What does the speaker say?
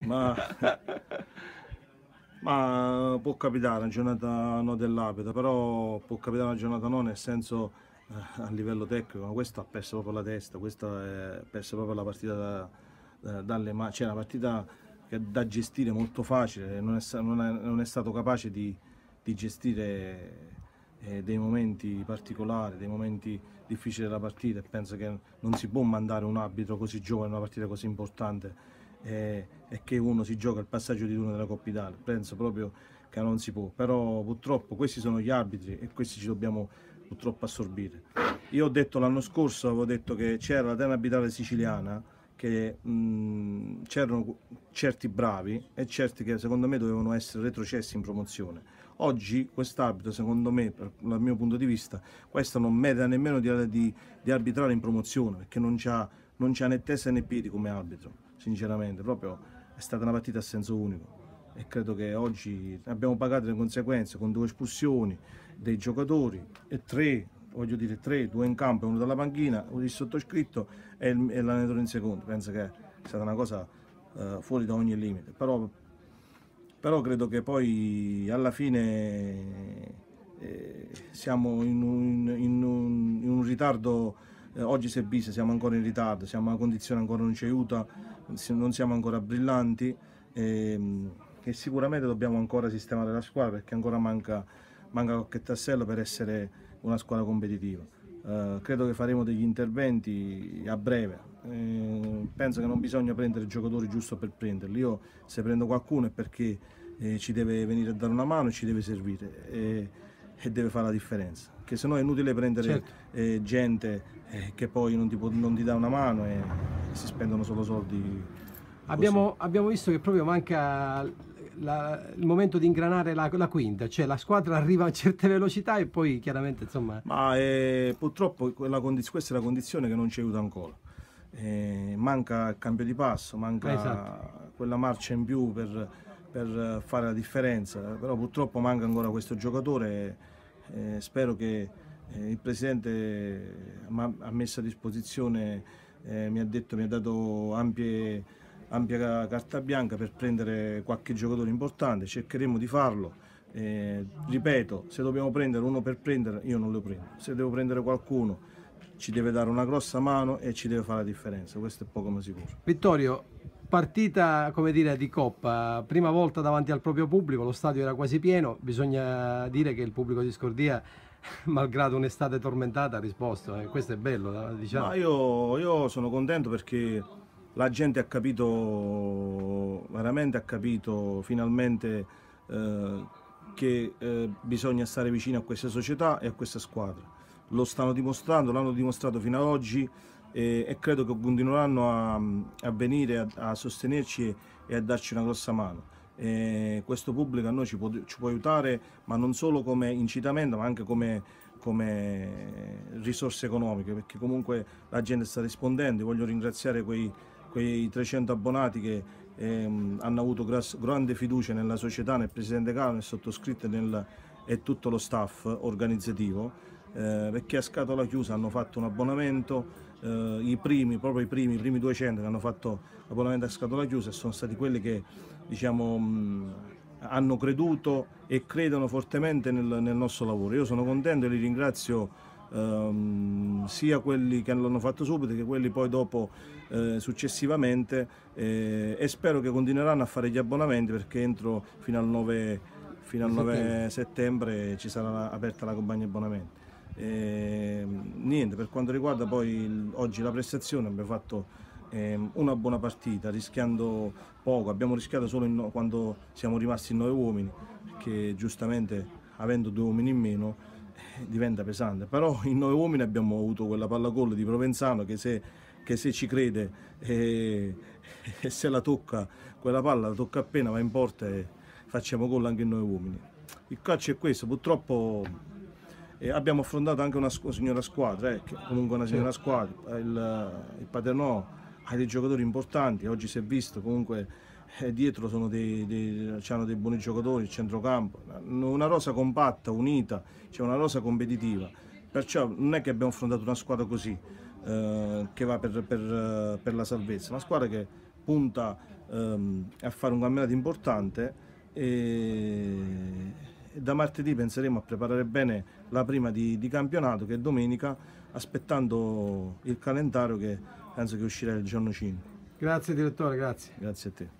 ma, ma può capitare una giornata no dell'abita, però può capitare una giornata no nel senso eh, a livello tecnico, ma questa ha perso proprio la testa, questa ha perso proprio la partita da, eh, dalle mani, cioè una partita che da gestire molto facile, non è, non è, non è stato capace di, di gestire eh, dei momenti particolari, dei momenti difficili della partita e penso che non si può mandare un arbitro così giovane in una partita così importante. Eh, e che uno si gioca il passaggio di turno della Coppa Italia, penso proprio che non si può, però purtroppo questi sono gli arbitri e questi ci dobbiamo purtroppo assorbire. Io ho detto l'anno scorso, avevo detto che c'era la terra abitale siciliana, che c'erano certi bravi e certi che secondo me dovevano essere retrocessi in promozione. Oggi quest'arbitro, secondo me, dal mio punto di vista, questo non merita nemmeno di, di, di arbitrare in promozione, perché non c'ha, non c'ha né testa né piedi come arbitro, sinceramente, proprio è stata una partita a senso unico e credo che oggi abbiamo pagato le conseguenze con due espulsioni dei giocatori e tre, voglio dire tre, due in campo e uno dalla panchina, uno il sottoscritto e, l'allenatore in secondo. Penso che è stata una cosa uh, fuori da ogni limite, però, però, credo che poi alla fine eh, siamo in un, in un, in un ritardo, eh, oggi se bis siamo ancora in ritardo, siamo a una condizione ancora non ci aiuta non siamo ancora brillanti e, ehm, e, sicuramente dobbiamo ancora sistemare la squadra perché ancora manca, manca qualche tassello per essere una squadra competitiva. Uh, credo che faremo degli interventi a breve. Uh, penso che non bisogna prendere giocatori giusto per prenderli. Io se prendo qualcuno è perché eh, ci deve venire a dare una mano e ci deve servire. E, eh, e deve fare la differenza. Che sennò è inutile prendere certo. eh, gente eh, che poi non ti, può, non ti, dà una mano e si spendono solo soldi. Abbiamo, abbiamo, visto che proprio manca la, il momento di ingranare la, la, quinta, cioè la squadra arriva a certe velocità e poi chiaramente insomma... Ma eh, purtroppo condiz- questa è la condizione che non ci aiuta ancora. Eh, manca il cambio di passo, manca esatto. quella marcia in più per per eh, fare la differenza, però purtroppo manca ancora questo giocatore, eh, spero che eh, il Presidente eh, mi ha messo a disposizione, eh, mi ha detto, mi ha dato ampie, ampia carta bianca per prendere qualche giocatore importante, cercheremo di farlo, eh, ripeto, se dobbiamo prendere uno per prendere io non lo prendo, se devo prendere qualcuno ci deve dare una grossa mano e ci deve fare la differenza, questo è poco ma sicuro. Vittorio, partita come dire, di coppa, prima volta davanti al proprio pubblico, lo stadio era quasi pieno, bisogna dire che il pubblico di Scordia malgrado un'estate tormentata ha risposto, eh. questo è bello. Eh, diciamo. No, io, io, sono contento perché la gente ha capito, veramente ha capito finalmente eh, che eh, bisogna stare vicino a questa società e a questa squadra lo stanno dimostrando, l'hanno dimostrato fino ad oggi e, e credo che continueranno a, a venire a, a sostenerci e, a darci una grossa mano. E questo pubblico a noi ci può, ci può, aiutare, ma non solo come incitamento, ma anche come, come risorse economiche, perché comunque la gente sta rispondendo. Voglio ringraziare quei, quei 300 abbonati che ehm, hanno avuto gras, grande fiducia nella società, nel Presidente Carlo, nel sottoscritto nel, e tutto lo staff organizzativo. Eh, perché a scatola chiusa hanno fatto un abbonamento, eh, i primi, proprio i primi, i primi 200 che hanno fatto l'abbonamento a scatola chiusa sono stati quelli che diciamo, mh, mm, hanno creduto e credono fortemente nel, nel, nostro lavoro. Io sono contento e li ringrazio ehm, sia quelli che l'hanno fatto subito che quelli poi dopo eh, successivamente eh, e spero che continueranno a fare gli abbonamenti perché entro fino al 9 fino al 9 settembre ci sarà aperta la compagnia abbonamenti. Eh, niente, per quanto riguarda poi il, oggi la prestazione abbiamo fatto eh, una buona partita, rischiando poco, abbiamo rischiato solo in, quando siamo rimasti in 9 uomini, perché giustamente avendo due uomini in meno eh, diventa pesante, però in 9 uomini abbiamo avuto quella palla gol di Provenzano che se, che se ci crede eh, e, se la tocca, quella palla la tocca appena va in porta e facciamo gol anche in 9 uomini. Il calcio è questo, purtroppo e abbiamo affrontato anche una, una signora squadra, eh, comunque una signora squadra, il, il Paternò ha dei giocatori importanti, oggi si è visto comunque eh, dietro sono dei, dei, hanno dei buoni giocatori, il centrocampo, una rosa compatta, unita, c'è cioè una rosa competitiva, perciò non è che abbiamo affrontato una squadra così eh, che va per, per, per, la salvezza, una squadra che punta ehm, a fare un campionato importante e da martedì penseremo a preparare bene la prima di, di campionato che è domenica, aspettando il calendario che penso che uscirà il giorno 5. Grazie direttore, grazie. Grazie a te.